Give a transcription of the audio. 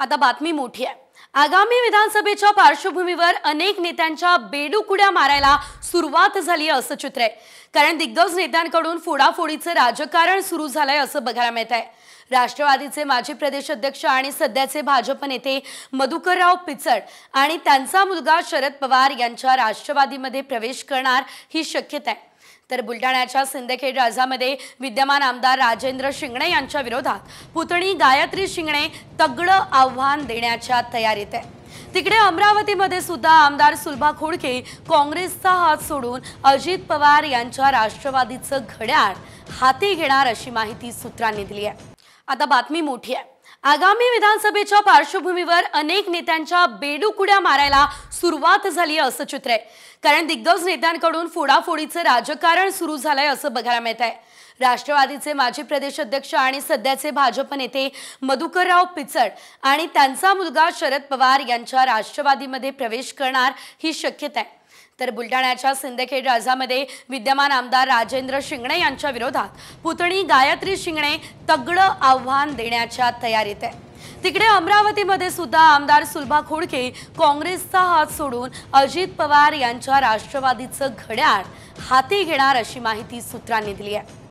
आता बातमी मोठी आहे आगामी विधानसभेच्या पार्श्वभूमीवर अनेक नेत्यांच्या बेडुकुड्या मारायला सुरुवात झाली असं चित्र आहे कारण दिग्गज नेत्यांकडून फोडाफोडीचं राजकारण सुरू झालंय असं बघायला मिळत आहे राष्ट्रवादीचे माजी प्रदेश अध्यक्ष आणि सध्याचे भाजप नेते मधुकरराव पिचड आणि त्यांचा मुलगा शरद पवार यांच्या राष्ट्रवादीमध्ये प्रवेश करणार ही शक्यता आहे तर बुलढाण्याच्या सिंदखेड राजामध्ये विद्यमान आमदार राजेंद्र शिंगणे यांच्या विरोधात पुतणी गायत्री शिंगणे तगडं आव्हान देण्याच्या तयारी तयार आहे तिकडे अमरावतीमध्ये सुद्धा आमदार सुलभा खोडके काँग्रेसचा हात सोडून अजित पवार यांच्या राष्ट्रवादीचं घड्याळ हाती घेणार अशी माहिती सूत्रांनी दिली आहे आता बातमी मोठी आहे आगामी विधानसभेच्या पार्श्वभूमीवर अनेक नेत्यांच्या बेडूकुड्या मारायला सुरुवात झाली आहे असं चित्र आहे कारण दिग्गज नेत्यांकडून फोडाफोडीचं राजकारण सुरू झालंय असं बघायला मिळत आहे राष्ट्रवादीचे माजी प्रदेश अध्यक्ष आणि सध्याचे भाजप नेते मधुकरराव पिचड आणि त्यांचा मुलगा शरद पवार यांच्या राष्ट्रवादीमध्ये प्रवेश करणार ही शक्यता आहे तर बुलडाण्याच्या सिंदखेड राजामध्ये विद्यमान आमदार राजेंद्र शिंगणे यांच्या विरोधात पुतणी गायत्री शिंगणे तगड आव्हान देण्याच्या तयारीत आहे तिकडे अमरावतीमध्ये सुद्धा आमदार सुलभा खोडके काँग्रेसचा हात सोडून अजित पवार यांच्या राष्ट्रवादीचं घड्याळ हाती घेणार अशी माहिती सूत्रांनी दिली आहे